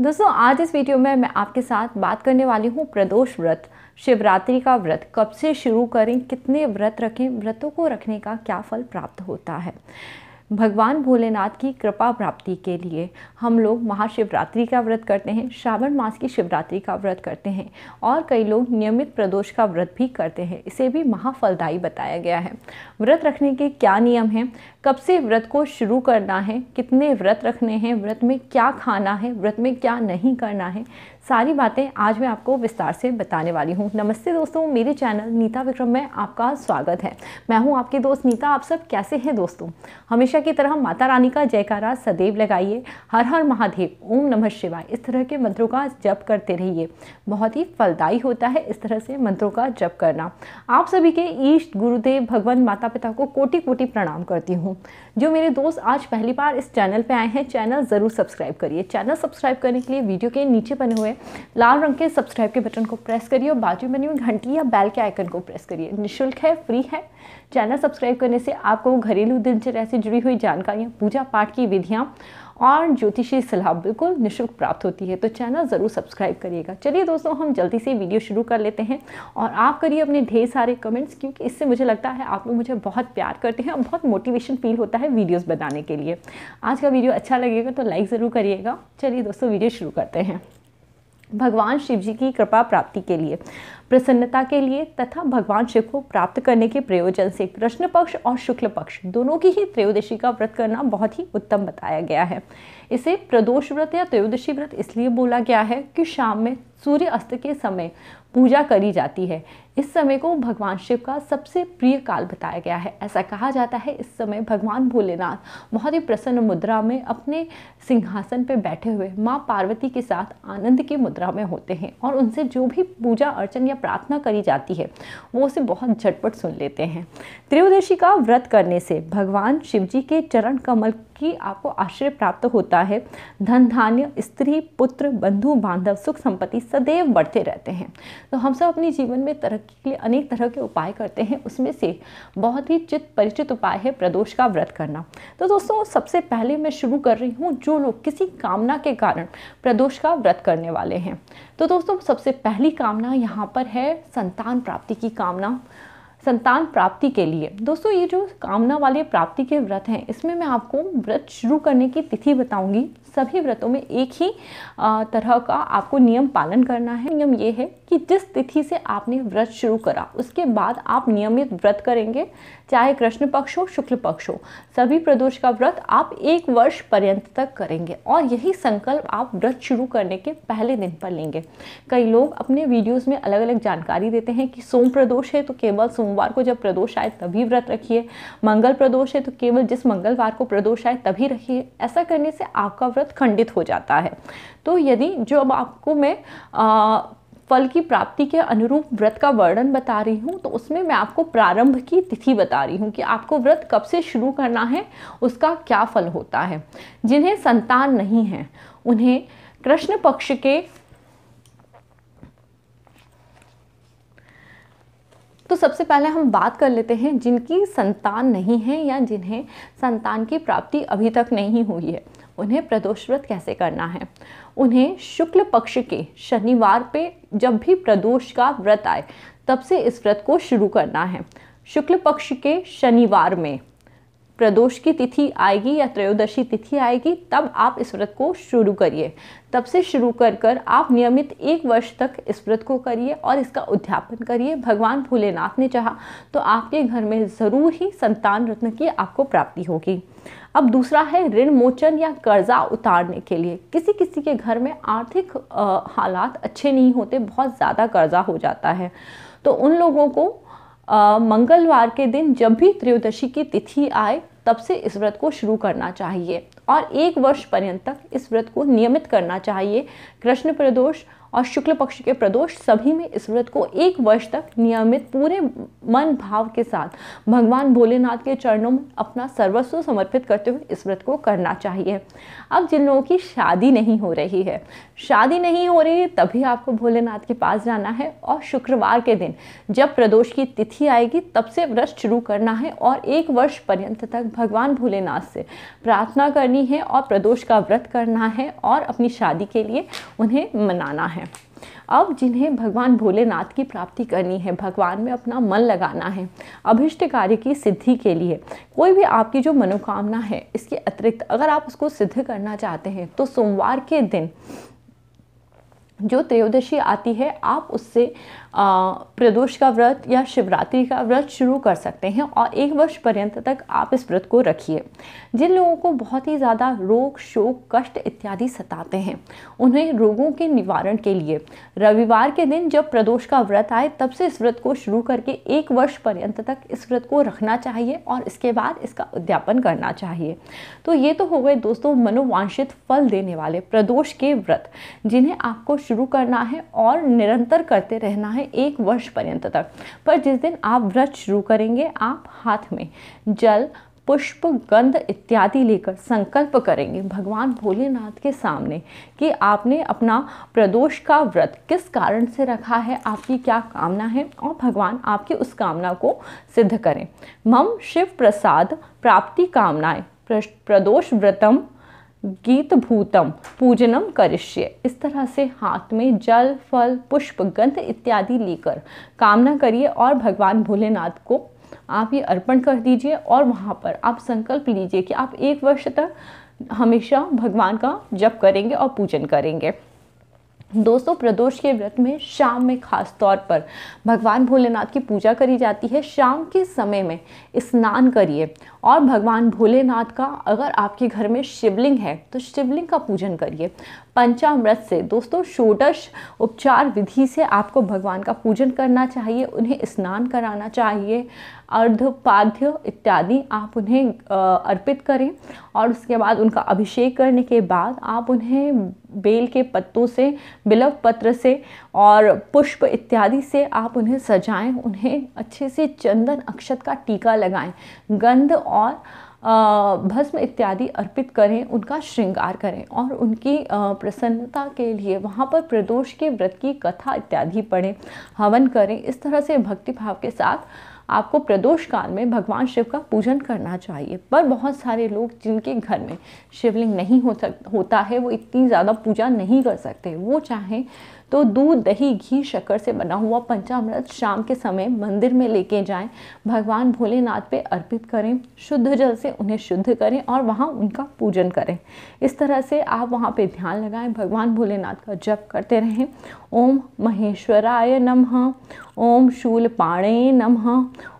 दोस्तों आज इस वीडियो में मैं आपके साथ बात करने वाली हूँ प्रदोष व्रत शिवरात्रि का व्रत कब से शुरू करें कितने व्रत रखें व्रतों को रखने का क्या फल प्राप्त होता है भगवान भोलेनाथ की कृपा प्राप्ति के लिए हम लोग महाशिवरात्रि का व्रत करते हैं श्रावण मास की शिवरात्रि का व्रत करते हैं और कई लोग नियमित प्रदोष का व्रत भी करते हैं इसे भी महाफलदायी बताया गया है व्रत रखने के क्या नियम हैं कब से व्रत को शुरू करना है कितने व्रत रखने हैं व्रत में क्या खाना है व्रत में क्या नहीं करना है सारी बातें आज मैं आपको विस्तार से बताने वाली हूँ नमस्ते दोस्तों मेरे चैनल नीता विक्रम में आपका स्वागत है मैं हूँ आपके दोस्त नीता आप सब कैसे हैं दोस्तों हमेशा की तरह माता रानी का जयकारा सदैव लगाइए हर हर महादेव ओम नमः शिवाय इस तरह के मंत्रों का जप करते रहिए बहुत ही फलदायी होता है इस तरह से मंत्रों का जप करना आप सभी के ईष्ट गुरुदेव भगवान माता पिता को कोटि कोटि प्रणाम करती हूँ जो मेरे दोस्त आज पहली बार इस चैनल पे आए हैं चैनल ज़रूर सब्सक्राइब करिए चैनल सब्सक्राइब करने के लिए वीडियो के नीचे बने हुए लाल रंग के सब्सक्राइब के बटन को प्रेस करिए और बाजू बनी हुई घंटी या बैल के आइकन को प्रेस करिए निःशुल्क है फ्री है चैनल सब्सक्राइब करने से आपको घरेलू दिनचर्या से जुड़ी हुई जानकारियाँ पूजा पाठ की विधियाँ और ज्योतिषी सलाह बिल्कुल निःशुल्क प्राप्त होती है तो चैनल ज़रूर सब्सक्राइब करिएगा चलिए दोस्तों हम जल्दी से वीडियो शुरू कर लेते हैं और आप करिए अपने ढेर सारे कमेंट्स क्योंकि इससे मुझे लगता है आप लोग मुझे बहुत प्यार करते हैं और बहुत मोटिवेशन फील होता है वीडियोज़ बनाने के लिए आज का वीडियो अच्छा लगेगा तो लाइक ज़रूर करिएगा चलिए दोस्तों वीडियो शुरू करते हैं भगवान शिव जी की कृपा प्राप्ति के लिए प्रसन्नता के लिए तथा भगवान शिव को प्राप्त करने के प्रयोजन से कृष्ण पक्ष और शुक्ल पक्ष दोनों की ही त्रयोदशी का व्रत करना बहुत ही उत्तम बताया गया है इसे प्रदोष व्रत या त्रयोदशी व्रत इसलिए बोला गया है कि शाम में सूर्य अस्त के समय पूजा करी जाती है इस समय को भगवान शिव का सबसे प्रिय काल बताया गया है ऐसा कहा जाता है इस समय भगवान भोलेनाथ बहुत ही प्रसन्न मुद्रा में अपने सिंहासन पर बैठे हुए माँ पार्वती के साथ आनंद की मुद्रा में होते हैं और उनसे जो भी पूजा अर्चन या प्रार्थना करी जाती है वो उसे बहुत झटपट सुन लेते हैं त्रयोदशी का व्रत करने से भगवान शिव जी के चरण कमल कि आपको आश्रय प्राप्त होता है धन धान्य स्त्री पुत्र बंधु बांधव सुख संपत्ति सदैव बढ़ते रहते हैं तो हम सब अपने जीवन में तरक्की के लिए अनेक तरह के उपाय करते हैं उसमें से बहुत ही चित परिचित उपाय है प्रदोष का व्रत करना तो दोस्तों सबसे पहले मैं शुरू कर रही हूँ जो लोग किसी कामना के कारण प्रदोष का व्रत करने वाले हैं तो दोस्तों सबसे पहली कामना यहाँ पर है संतान प्राप्ति की कामना संतान प्राप्ति के लिए दोस्तों ये जो कामना वाले प्राप्ति के व्रत हैं इसमें मैं आपको व्रत शुरू करने की तिथि बताऊंगी सभी व्रतों में एक ही तरह का आपको नियम पालन करना है नियम ये है कि जिस तिथि से आपने व्रत शुरू करा उसके बाद आप नियमित व्रत करेंगे चाहे कृष्ण पक्ष हो शुक्ल पक्ष हो सभी प्रदोष का व्रत आप एक वर्ष पर्यंत तक करेंगे और यही संकल्प आप व्रत शुरू करने के पहले दिन पर लेंगे कई लोग अपने वीडियोज़ में अलग अलग जानकारी देते हैं कि सोम प्रदोष है तो केवल सोम सोमवार को जब प्रदोष आए तभी व्रत रखिए मंगल प्रदोष है तो केवल जिस मंगलवार को प्रदोष आए तभी रखिए ऐसा करने से आपका व्रत खंडित हो जाता है तो यदि जो अब आपको मैं आ, फल की प्राप्ति के अनुरूप व्रत का वर्णन बता रही हूँ तो उसमें मैं आपको प्रारंभ की तिथि बता रही हूँ कि आपको व्रत कब से शुरू करना है उसका क्या फल होता है जिन्हें संतान नहीं है उन्हें कृष्ण पक्ष के तो सबसे पहले हम बात कर लेते हैं जिनकी संतान नहीं है या जिन्हें संतान की प्राप्ति अभी तक नहीं हुई है उन्हें प्रदोष व्रत कैसे करना है उन्हें शुक्ल पक्ष के शनिवार पे जब भी प्रदोष का व्रत आए तब से इस व्रत को शुरू करना है शुक्ल पक्ष के शनिवार में प्रदोष की तिथि आएगी या त्रयोदशी तिथि आएगी तब आप इस व्रत को शुरू करिए तब से शुरू कर कर आप नियमित एक वर्ष तक इस व्रत को करिए और इसका उद्यापन करिए भगवान भोलेनाथ ने चाहा तो आपके घर में ज़रूर ही संतान रत्न की आपको प्राप्ति होगी अब दूसरा है ऋण मोचन या कर्जा उतारने के लिए किसी किसी के घर में आर्थिक हालात अच्छे नहीं होते बहुत ज़्यादा कर्जा हो जाता है तो उन लोगों को मंगलवार के दिन जब भी त्रयोदशी की तिथि आए तब से इस व्रत को शुरू करना चाहिए और एक वर्ष पर्यंत तक इस व्रत को नियमित करना चाहिए कृष्ण प्रदोष और शुक्ल पक्ष के प्रदोष सभी में इस व्रत को एक वर्ष तक नियमित पूरे मन भाव के साथ भगवान भोलेनाथ के चरणों में अपना सर्वस्व समर्पित करते हुए इस व्रत को करना चाहिए अब जिन लोगों की शादी नहीं हो रही है शादी नहीं हो रही है तभी आपको भोलेनाथ के पास जाना है और शुक्रवार के दिन जब प्रदोष की तिथि आएगी तब से व्रत शुरू करना है और एक वर्ष पर्यंत तक भगवान भोलेनाथ से प्रार्थना करनी है और प्रदोष का व्रत करना है और अपनी शादी के लिए उन्हें मनाना है है अब जिन्हें भगवान भोलेनाथ की प्राप्ति करनी है भगवान में अपना मन लगाना है अभिष्ट कार्य की सिद्धि के लिए कोई भी आपकी जो मनोकामना है इसके अतिरिक्त अगर आप उसको सिद्ध करना चाहते हैं तो सोमवार के दिन जो त्रयोदशी आती है आप उससे प्रदोष का व्रत या शिवरात्रि का व्रत शुरू कर सकते हैं और एक वर्ष पर्यंत तक आप इस व्रत को रखिए जिन लोगों को बहुत ही ज़्यादा रोग शोक कष्ट इत्यादि सताते हैं उन्हें रोगों के निवारण के लिए रविवार के दिन जब प्रदोष का व्रत आए तब से इस व्रत को शुरू करके एक वर्ष पर्यंत तक इस व्रत को रखना चाहिए और इसके बाद इसका उद्यापन करना चाहिए तो ये तो हो गए दोस्तों मनोवांछित फल देने वाले प्रदोष के व्रत जिन्हें आपको शुरू करना है और निरंतर करते रहना है एक वर्ष पर्यंत तक पर जिस दिन आप व्रत शुरू करेंगे आप हाथ में जल पुष्प गंध इत्यादि लेकर संकल्प करेंगे भगवान भोलेनाथ के सामने कि आपने अपना प्रदोष का व्रत किस कारण से रखा है आपकी क्या कामना है और भगवान आपकी उस कामना को सिद्ध करें मम शिव प्रसाद प्राप्ति कामनाएं प्रदोष व्रतम गीत भूतम पूजनम करिष्य इस तरह से हाथ में जल फल पुष्प गंध इत्यादि लेकर कामना करिए और भगवान भोलेनाथ को आप ये अर्पण कर दीजिए और वहाँ पर आप संकल्प लीजिए कि आप एक वर्ष तक हमेशा भगवान का जप करेंगे और पूजन करेंगे दोस्तों प्रदोष के व्रत में शाम में खास तौर पर भगवान भोलेनाथ की पूजा करी जाती है शाम के समय में स्नान करिए और भगवान भोलेनाथ का अगर आपके घर में शिवलिंग है तो शिवलिंग का पूजन करिए पंचामृत से दोस्तों षोडश उपचार विधि से आपको भगवान का पूजन करना चाहिए उन्हें स्नान कराना चाहिए अर्धपाध्य इत्यादि आप उन्हें अर्पित करें और उसके बाद उनका अभिषेक करने के बाद आप उन्हें बेल के पत्तों से बिलव पत्र से और पुष्प इत्यादि से आप उन्हें सजाएं उन्हें अच्छे से चंदन अक्षत का टीका लगाएं गंध और भस्म इत्यादि अर्पित करें उनका श्रृंगार करें और उनकी प्रसन्नता के लिए वहाँ पर प्रदोष के व्रत की कथा इत्यादि पढ़ें हवन करें इस तरह से भक्ति भाव के साथ आपको प्रदोष काल में भगवान शिव का पूजन करना चाहिए पर बहुत सारे लोग जिनके घर में शिवलिंग नहीं हो सक होता है वो इतनी ज़्यादा पूजा नहीं कर सकते वो चाहें तो दूध दही घी शक्कर से बना हुआ पंचामृत शाम के समय मंदिर में लेके जाएं भगवान भोलेनाथ पे अर्पित करें शुद्ध जल से उन्हें शुद्ध करें और वहाँ उनका पूजन करें इस तरह से आप वहाँ पे ध्यान लगाएं भगवान भोलेनाथ का जप करते रहें ओम महेश्वराय नम ओम शूल पाणे नम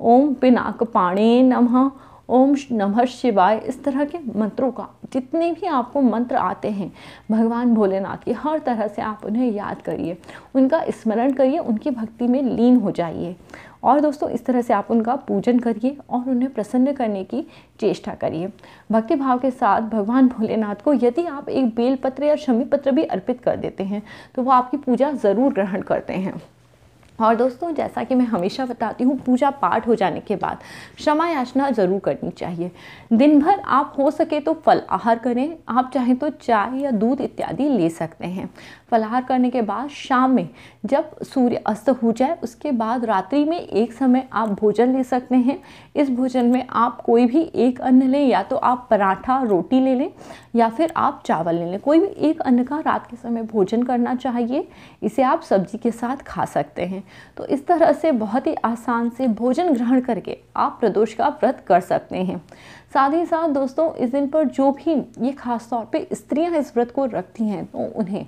ओम पिनाक पाणे नमः ओम नमः शिवाय इस तरह के मंत्रों का जितने भी आपको मंत्र आते हैं भगवान भोलेनाथ के हर तरह से आप उन्हें याद करिए उनका स्मरण करिए उनकी भक्ति में लीन हो जाइए और दोस्तों इस तरह से आप उनका पूजन करिए और उन्हें प्रसन्न करने की चेष्टा करिए भक्ति भाव के साथ भगवान भोलेनाथ को यदि आप एक बेलपत्र या शमी पत्र भी अर्पित कर देते हैं तो वो आपकी पूजा ज़रूर ग्रहण करते हैं और दोस्तों जैसा कि मैं हमेशा बताती हूँ पूजा पाठ हो जाने के बाद क्षमा याचना ज़रूर करनी चाहिए दिन भर आप हो सके तो फल आहार करें आप चाहें तो चाय या दूध इत्यादि ले सकते हैं फलाहार करने के बाद शाम में जब सूर्य अस्त हो जाए उसके बाद रात्रि में एक समय आप भोजन ले सकते हैं इस भोजन में आप कोई भी एक अन्न लें या तो आप पराठा रोटी ले लें या फिर आप चावल ले लें कोई भी एक अन्न का रात के समय भोजन करना चाहिए इसे आप सब्जी के साथ खा सकते हैं तो इस तरह से बहुत ही आसान से भोजन ग्रहण करके आप प्रदोष का व्रत कर सकते हैं साथ ही साथ दोस्तों इस दिन पर जो भी ये खास तौर पे स्त्रियां इस व्रत को रखती हैं तो उन्हें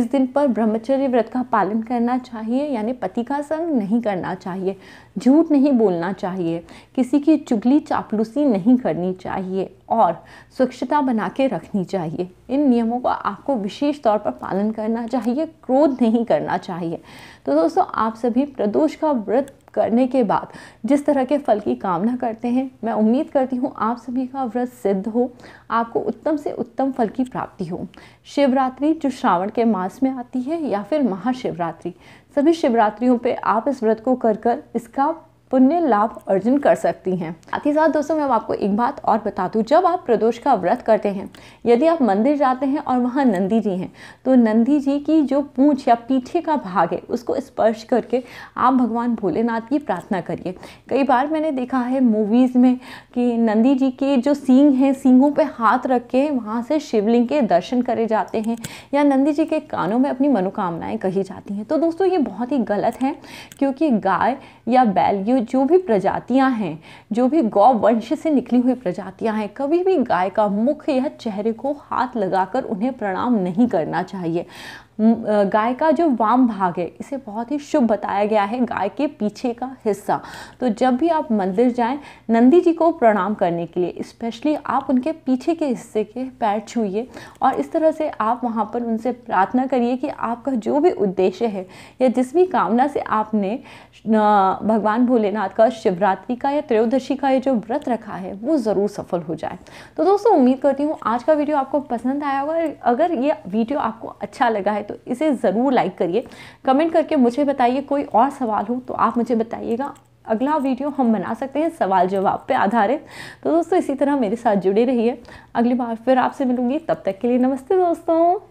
इस दिन पर ब्रह्मचर्य व्रत का पालन करना चाहिए यानी पति का संग नहीं करना चाहिए झूठ नहीं बोलना चाहिए किसी की चुगली चापलूसी नहीं करनी चाहिए और स्वच्छता बना के रखनी चाहिए इन नियमों का आपको विशेष तौर पर पालन करना चाहिए क्रोध नहीं करना चाहिए तो दोस्तों आप सभी प्रदोष का व्रत करने के बाद जिस तरह के फल की कामना करते हैं मैं उम्मीद करती हूँ आप सभी का व्रत सिद्ध हो आपको उत्तम से उत्तम फल की प्राप्ति हो शिवरात्रि जो श्रावण के मास में आती है या फिर महाशिवरात्रि सभी शिवरात्रियों पे आप इस व्रत को कर कर इसका पुण्य लाभ अर्जन कर सकती हैं साथ ही साथ दोस्तों मैं आपको एक बात और बता दूँ जब आप प्रदोष का व्रत करते हैं यदि आप मंदिर जाते हैं और वहाँ नंदी जी हैं तो नंदी जी की जो पूँछ या पीछे का भाग है उसको स्पर्श करके आप भगवान भोलेनाथ की प्रार्थना करिए कई बार मैंने देखा है मूवीज़ में कि नंदी जी के जो सींग हैं सींगों पर हाथ रख के वहाँ से शिवलिंग के दर्शन करे जाते हैं या नंदी जी के कानों में अपनी मनोकामनाएँ कही जाती हैं तो दोस्तों ये बहुत ही गलत है क्योंकि गाय या बैल जो भी प्रजातियां हैं जो भी गौ वंश से निकली हुई प्रजातियां हैं कभी भी गाय का मुख या चेहरे को हाथ लगाकर उन्हें प्रणाम नहीं करना चाहिए गाय का जो वाम भाग है इसे बहुत ही शुभ बताया गया है गाय के पीछे का हिस्सा तो जब भी आप मंदिर जाएं नंदी जी को प्रणाम करने के लिए स्पेशली आप उनके पीछे के हिस्से के पैर छूइए और इस तरह से आप वहाँ पर उनसे प्रार्थना करिए कि आपका जो भी उद्देश्य है या जिस भी कामना से आपने भगवान भोलेनाथ का शिवरात्रि का या त्रयोदशी का ये जो व्रत रखा है वो ज़रूर सफल हो जाए तो दोस्तों उम्मीद करती हूँ आज का वीडियो आपको पसंद आया होगा अगर ये वीडियो आपको अच्छा लगा है तो इसे ज़रूर लाइक करिए कमेंट करके मुझे बताइए कोई और सवाल हो तो आप मुझे बताइएगा अगला वीडियो हम बना सकते हैं सवाल जवाब पे आधारित तो दोस्तों इसी तरह मेरे साथ जुड़े रहिए अगली बार फिर आपसे मिलूंगी तब तक के लिए नमस्ते दोस्तों